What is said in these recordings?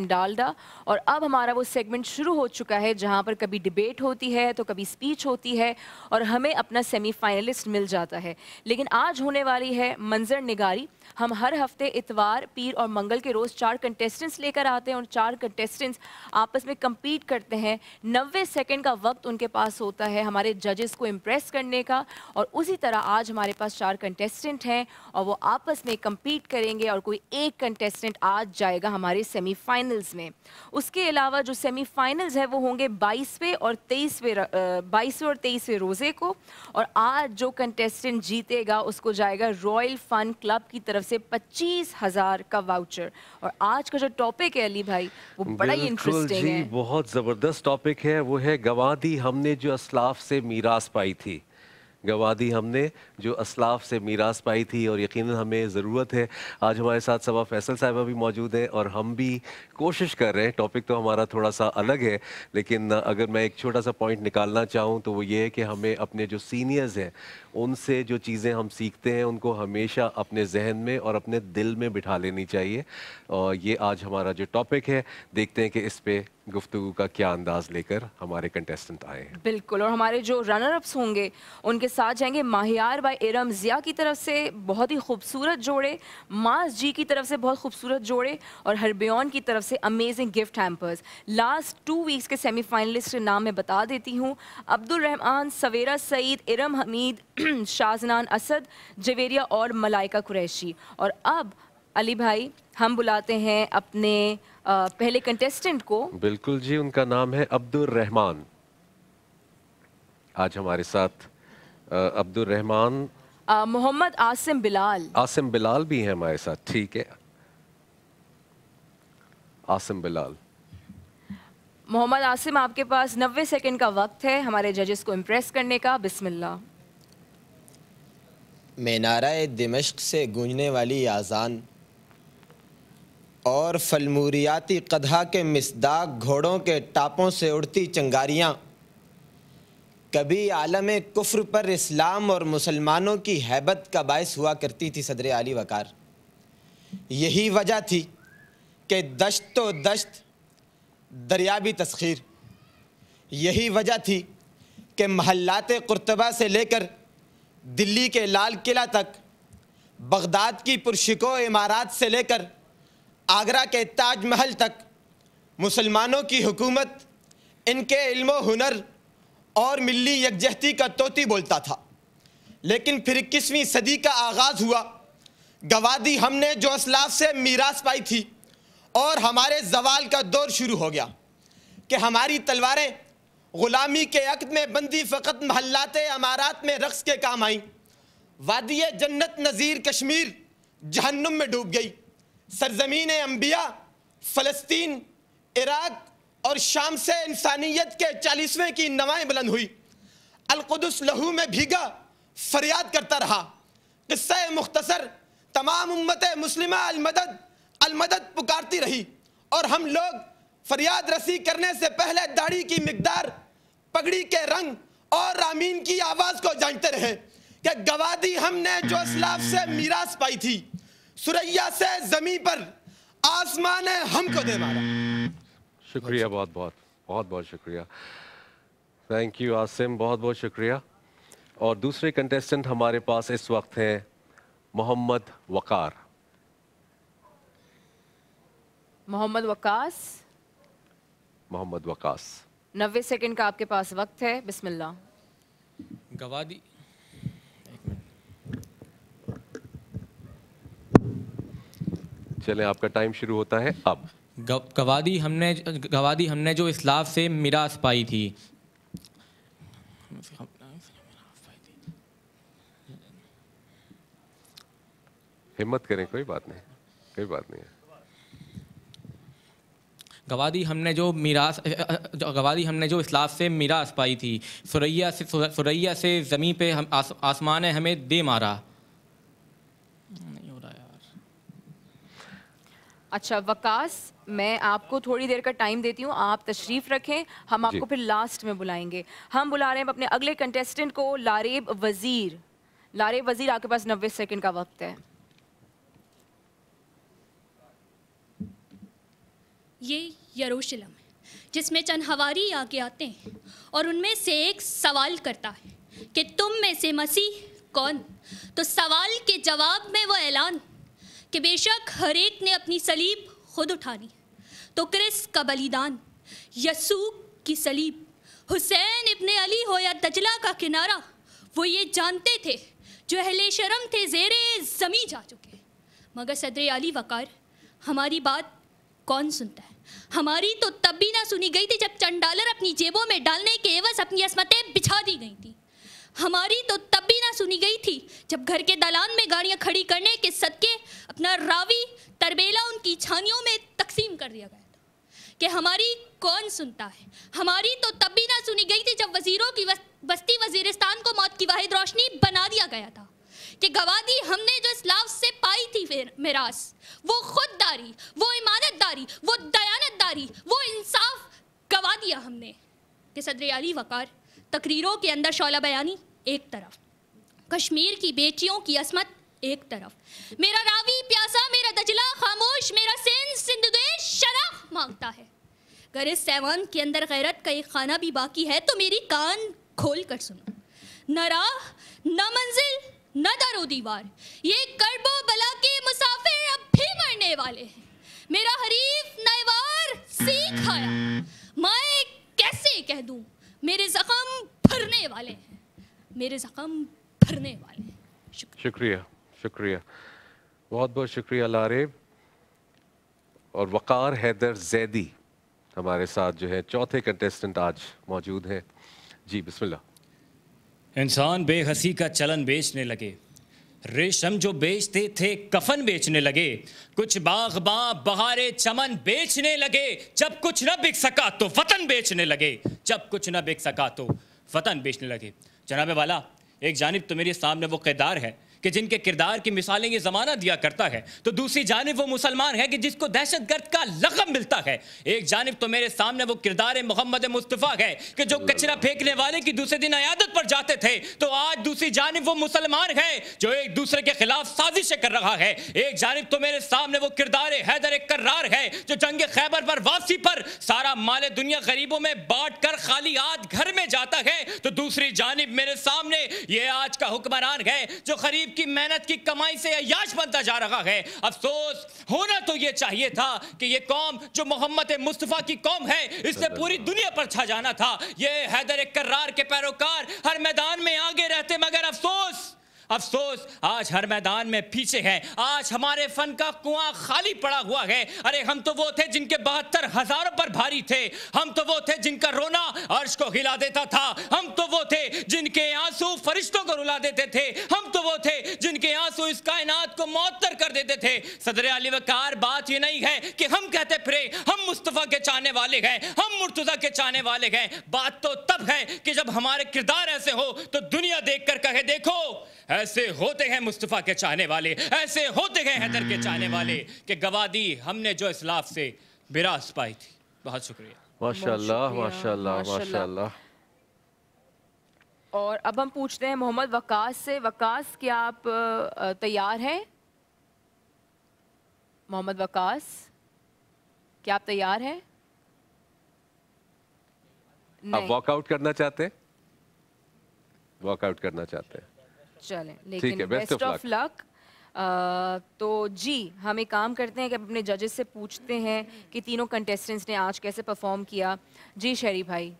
उसमें डाल और अब हमारा वो सेगमेंट शुरू हो चुका है जहाँ पर कभी डिबेट होती है तो कभी स्पीच होती है और हमें अपना सेमीफाइनलिस्ट मिल जाता है लेकिन आज होने वाली है मंजर निगारी हम हर हफ्ते इतवार पीर और मंगल के रोज़ चार कंटेस्टेंट्स लेकर आते हैं और चार कंटेस्टेंट्स आपस में कम्पीट करते हैं नब्बे सेकेंड का वक्त उनके पास होता है हमारे जजेस को इम्प्रेस करने का और उसी तरह आज हमारे पास चार कंटेस्टेंट हैं और वो आपस में कम्पीट करेंगे और कोई एक कंटेस्टेंट आज जाएगा हमारे सेमीफाइनल फाइनल्स में उसके अलावा जो सेमीफाइनल्स है वो होंगे बाईसवें और तेईसवें बाईसवें और तेईसवें रोज़े को और आज जो कंटेस्टेंट जीतेगा उसको जाएगा रॉयल फन क्लब की तरफ से पच्चीस हज़ार का वाउचर और आज का जो टॉपिक है अली भाई वो बड़ा ही इंटरेस्टिंग है बहुत ज़बरदस्त टॉपिक है वो है गवादी हमने जो असलाफ से मीरास पाई थी गवादी हमने जो असलाफ से मीरास पाई थी और यकीन हमें ज़रूरत है आज हमारे साथ सवा फैसल साहबा भी मौजूद हैं और हम भी कोशिश कर रहे हैं टॉपिक तो हमारा थोड़ा सा अलग है लेकिन अगर मैं एक छोटा सा पॉइंट निकालना चाहूँ तो वो ये है कि हमें अपने जो सीनियर्स हैं उनसे जो चीज़ें हम सीखते हैं उनको हमेशा अपने जहन में और अपने दिल में बिठा लेनी चाहिए और ये आज हमारा जो टॉपिक है देखते हैं कि इस पर गुफ्तु का क्या अंदाज लेकर हमारे कंटेस्टेंट आए हैं बिल्कुल और हमारे जो रनर अप्स होंगे उनके साथ जाएंगे माहियार बाय एरम जिया की तरफ से बहुत ही खूबसूरत जोड़े मास जी की तरफ से बहुत खूबसूरत जोड़े और हरबेन की तरफ से amazing gift hampers last two weeks के सेमीफाइनलिस्ट के नाम मैं बता देती हूँ अब्दुलरहमान सवेरा सईद इरम हमीद शाहजनान असद जवेरिया और मलाइका कुरैशी और अब अली भाई हम बुलाते हैं अपने पहले कंटेस्टेंट को बिल्कुल जी उनका नाम है अब्दुल रहमान आज हमारे साथ अब्दुल रहमान मोहम्मद आसिम बिलाल आसिम बिलाल भी है हमारे साथ ठीक है आसिम बिलाल मोहम्मद आसिम आपके पास 90 सेकंड का वक्त है हमारे जजेस को इम्प्रेस करने का बिस्मिल्ला मीनारा दिमश्क से गूंजने वाली आज़ान और फलमूरियाती कदहा के मिसदाक घोड़ों के टापों से उड़ती चंगारियाँ कभी आलम कुफ्र पर इस्लाम और मुसलमानों की हैबत का बायस हुआ करती थी सदर आली वकार यही वजह थी कि दश्त तो दश्त भी तस्खीर यही वजह थी कि महल्लात कुरतबा से लेकर दिल्ली के लाल किला तक बगदाद की पुरशिको इमारात से लेकर आगरा के ताजमहल तक मुसलमानों की हुकूमत इनके इल्म हुनर और मिली यकजहती का तोती बोलता था लेकिन फिर इक्कीसवीं सदी का आगाज़ हुआ गवादी हमने जो असलाफ से मीरास पाई थी और हमारे जवाल का दौर शुरू हो गया कि हमारी तलवारें ग़ुलामी के अक्द में बंदी फ़कत महल्लात अमारात में रक्स के काम आई वादिय जन्नत नज़ीर कश्मीर जहन्नुम में डूब गई सरजमीन अम्बिया फ़लस्तीन इराक और शाम से इंसानियत के चालीसवें की नवाएं बुलंद हुई अलकुदस लहू में भीगा फरियाद करता रहा किस्सा मुख्तसर तमाम उम्मत मुस्लिम अलमदद अलमदद पुकारती रही और हम लोग फरियाद रसी करने से पहले दाढ़ी की मकदार पगड़ी के रंग और रामीन की आवाज़ को जानते रहे कि गवादी हमने जो इसलाफ से मीरास पाई थी सुरैया से जमी पर आसमान है हमको दे मारा शुक्रिया बहुत बहुत बहुत बहुत शुक्रिया थैंक यू आसिम बहुत बहुत शुक्रिया और दूसरे कंटेस्टेंट हमारे पास इस वक्त हैं मोहम्मद वकार मोहम्मद वकास मोहम्मद वकास नब्बे सेकंड का आपके पास वक्त है बिस्मिल्लाह गवादी चलें आपका टाइम शुरू होता है अब गवादी हमने गवादी हमने जो इस्लाफ से मिरास पाई थी हिम्मत करें कोई बात नहीं कोई बात नहीं है गवादी हमने जो मीरास गवादी हमने जो इस्लाफ से मीरास पाई थी सुरैया से सुरैया से ज़मीन पे हम आस, आसमान ने हमें दे मारा अच्छा वकास मैं आपको थोड़ी देर का टाइम देती हूँ आप तशरीफ रखें हम आपको फिर लास्ट में बुलाएंगे हम बुला रहे हैं अपने अगले कंटेस्टेंट को लारेब वजीर लारेब वजीर आपके पास नब्बे सेकेंड का वक्त है ये यरूशलम जिसमें चंद हवारी आगे आते हैं और उनमें से एक सवाल करता है कि तुम में से मसीह कौन तो सवाल के जवाब में वो ऐलान कि बेशक हर एक ने अपनी सलीब खुद उठानी तो क्रिस का बलिदान यसू की सलीब हुसैन इब्ने अली हो या दजला का किनारा वो ये जानते थे जो अहले शर्म थे जेरे ज़मी जा चुके मगर सदर अली वकार हमारी बात कौन सुनता है हमारी तो तब भी ना सुनी गई थी जब चंडालर अपनी जेबों में डालने के एवज अपनी असमतें बिछा दी गई थी हमारी तो तब भी ना सुनी गई थी जब घर के दालान में गाड़ियाँ खड़ी करने के सदके अपना रावी तरबेला उनकी छानियों में तकसीम कर दिया गया था कि हमारी कौन सुनता है हमारी तो तब भी ना सुनी गई थी जब वजीरों की बस्ती वजीरिस्तान को मौत की वाहिद रोशनी बना दिया गया था कि गवादी हमने जो इस्लाम से पाई थी मेरास वो खुददारी वो इमानतदारी वो दयानतदारी वो इंसाफ गवा दिया हमने कि सदर अली वकार तकरीरों के अंदर शौला बयानी एक तरफ कश्मीर की बेटियों की असमत एक तरफ मेरा रावी प्यासा मेरा दजला खामोश मेरा सिंध सिंधुदेश शराफ मांगता है अगर इस सैवान के अंदर गैरत का एक खाना भी बाकी है तो मेरी कान खोल कर सुनो न राह न मंजिल न दरो दीवार ये करबो बला के मुसाफिर अब भी मरने वाले हैं मेरा हरीफ नयवार सीख आया मैं कैसे कह दूं मेरे जख्म भरने वाले हैं मेरे जख्म भरने वाले हैं शुक्रिया शुक्रिया बहुत बहुत शुक्रिया लारेब और वक़ार हैदर जैदी हमारे साथ जो है चौथे कंटेस्टेंट आज मौजूद हैं जी बिस्मिल्लाह इंसान बेहसी का चलन बेचने लगे रेशम जो बेचते थे कफन बेचने लगे कुछ बा बहारे चमन बेचने लगे जब कुछ न बिक सका तो वतन बेचने लगे जब कुछ न बिक सका तो वतन बेचने लगे जनाबे वाला एक जानब तो मेरे सामने वो किरदार है कि जिनके किरदार की मिसालें ये ज़माना दिया करता है तो दूसरी जानब वो मुसलमान है कि जिसको दहशत गर्द का लगम मिलता है एक जानब तो मेरे सामने वो किरदार मोहम्मद मुस्तफ़ा है कि जो कचरा फेंकने वाले की दूसरे दिन अयादत पर जाते थे तो आज दूसरी जानब वो मुसलमान है जो एक दूसरे के खिलाफ साजिशें कर रहा है एक जानब तो मेरे सामने वो किरदार हैदर कर्रार है जो जंग खैबर पर वापसी पर सारा माल दुनिया गरीबों में बांट कर खाली आद घर में जाता है तो दूसरी जानब मेरे सामने ये आज का हुक्मरान है जो गरीब गरीब की मेहनत की कमाई से अयाश बनता जा रहा है अफसोस होना तो यह चाहिए था कि यह कौम जो मोहम्मद मुस्तफ़ा की कौम है इससे पूरी दुनिया पर छा जाना था यह हैदर करार के पैरोकार हर मैदान में आगे रहते मगर अफसोस अफसोस आज हर मैदान में पीछे है आज हमारे फन का कुआं खाली पड़ा हुआ है अरे हम तो वो थे जिनके बहत्तर हजारों पर भारी थे हम तो वो थे जिनका रोना अर्श को हिला देता था हम तो वो थे जिनके आंसू फरिश्तों को रुला देते थे हम तो वो थे जिनके आंसू इस कायनात को मुत्तर कर देते थे सदर अली वकार बात ये नहीं है कि हम कहते फिरे हम मुस्तफ़ा के चाहने वाले हैं हम मुर्तुजा के चाहने वाले हैं बात तो तब है कि जब हमारे किरदार ऐसे हो तो दुनिया देख कर कहे देखो ऐसे होते हैं मुस्तफ़ा के चाहने वाले ऐसे होते हैं हैदर के चाहने वाले कि दी हमने जो इसलाफ से विरास पाई थी बहुत शुक्रिया माशाल्लाह माशाल्लाह माशाल्लाह और अब हम पूछते हैं मोहम्मद वकास से वकास क्या आप तैयार हैं मोहम्मद वकास क्या आप तैयार हैं आप वॉकआउट करना चाहते हैं वॉकआउट करना चाहते हैं चलें लेकिन बेस्ट ऑफ लक तो जी हम एक काम करते हैं कि अपने जजेस से पूछते हैं कि तीनों कंटेस्टेंट्स ने आज कैसे परफॉर्म किया जी शहरी भाई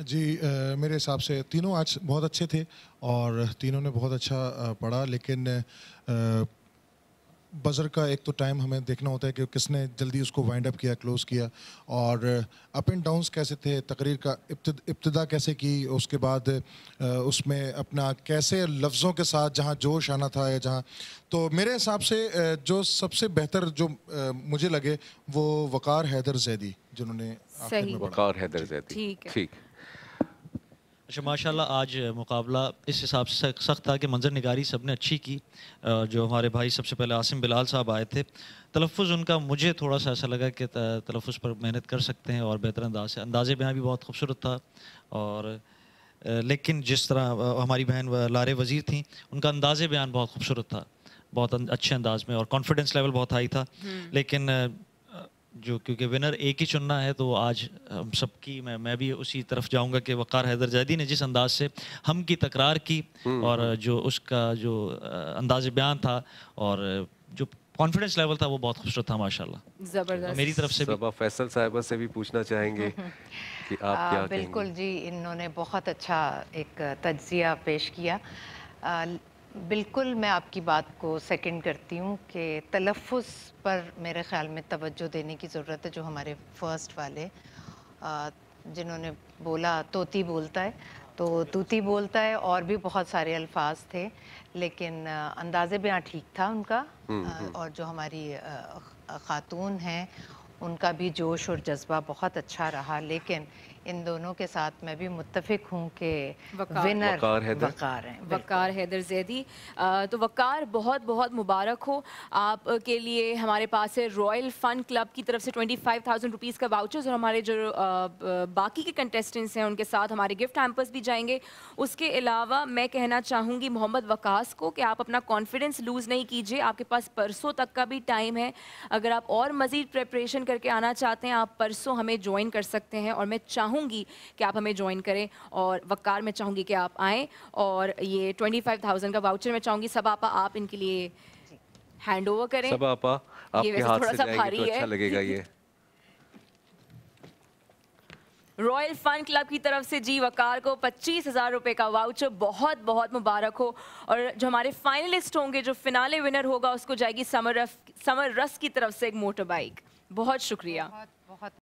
जी आ, मेरे हिसाब से तीनों आज बहुत अच्छे थे और तीनों ने बहुत अच्छा पढ़ा लेकिन आ, बजर का एक तो टाइम हमें देखना होता है कि किसने जल्दी उसको वाइंड अप किया क्लोज़ किया और अप एंड डाउन्स कैसे थे तकरीर का इब्तदा कैसे की उसके बाद uh, उसमें अपना कैसे लफ्ज़ों के साथ जहाँ जोश आना था या जहाँ तो मेरे हिसाब से uh, जो सबसे बेहतर जो uh, मुझे लगे वो वक़ार हैदर जैदी जिन्होंने ठीक ठीक अच्छा माशाल्लाह आज मुकाबला इस हिसाब से सख्त था कि मंजर निगारी सब ने अच्छी की जो हमारे भाई सबसे पहले आसिम बिलाल साहब आए थे तलफ़ उनका मुझे थोड़ा सा ऐसा लगा कि तलफ़ पर मेहनत कर सकते हैं और बेहतर अंदाज से अंदाज़े बयाँ भी बहुत खूबसूरत था और लेकिन जिस तरह हमारी बहन लारे वज़ीर थी उनका अंदाज़ बयान बहुत खूबसूरत था बहुत अं-, अच्छे अंदाज में और कॉन्फिडेंस लेवल बहुत हाई था हम्म। लेकिन जो क्योंकि विनर एक ही चुनना है तो आज हम सबकी मैं मैं भी उसी तरफ जाऊंगा कि वक़ार हैदर जैदी ने जिस अंदाज से हम की तकरार की हम्म, और हम्म। जो उसका जो अंदाज बयान था और जो कॉन्फिडेंस लेवल था वो बहुत खूबसूरत था माशाल्लाह जबरदस्त मेरी तरफ से भी फैसल साहिबा से भी पूछना चाहेंगे कि आप आ, क्या बिल्कुल जी इन्होंने बहुत अच्छा एक तजिया पेश किया आ, बिल्कुल मैं आपकी बात को सेकंड करती हूँ कि तलफ़ पर मेरे ख़्याल में तवज्जो देने की ज़रूरत है जो हमारे फ़र्स्ट वाले जिन्होंने बोला तोती बोलता है तो तूती बोलता है और भी बहुत सारे अल्फाज थे लेकिन अंदाजे भी यहाँ ठीक था उनका हम्म, हम्म। और जो हमारी ख़ातून हैं उनका भी जोश और जज्बा बहुत अच्छा रहा लेकिन इन दोनों के साथ मैं भी मुतफिक हूँ कि विनर वकार हैदर वकार हैं वकार हैदर जैदी तो वकार बहुत बहुत मुबारक हो आप के लिए हमारे पास है रॉयल फन क्लब की तरफ से ट्वेंटी फाइव थाउजेंड रुपीज़ का वाउचर्स और हमारे जो बाकी के कंटेस्टेंट्स हैं उनके साथ हमारे गिफ्ट हैम्पर्स भी जाएंगे उसके अलावा मैं कहना चाहूँगी मोहम्मद वकास को कि आप अपना कॉन्फिडेंस लूज़ नहीं कीजिए आपके पास परसों तक का भी टाइम है अगर आप और मज़ीद प्रेपरेशन करके आना चाहते हैं आप परसों हमें ज्वाइन कर सकते हैं और मैं चाहूँ चाहूँगी कि आप हमें ज्वाइन करें और वक्कार में चाहूँगी कि आप आएँ और ये ट्वेंटी फाइव थाउजेंड का वाउचर मैं चाहूँगी सब आपा आप इनके लिए हैंड ओवर करें सब आपा आपके ये हाथ थोड़ा सा तो भारी तो अच्छा लगेगा ये रॉयल फन क्लब की तरफ से जी वकार को पच्चीस हज़ार रुपए का वाउचर बहुत बहुत मुबारक हो और जो हमारे फाइनलिस्ट होंगे जो फिनाले विनर होगा उसको जाएगी समर रफ समर रस की तरफ से एक मोटर बाइक बहुत शुक्रिया बहुत बहुत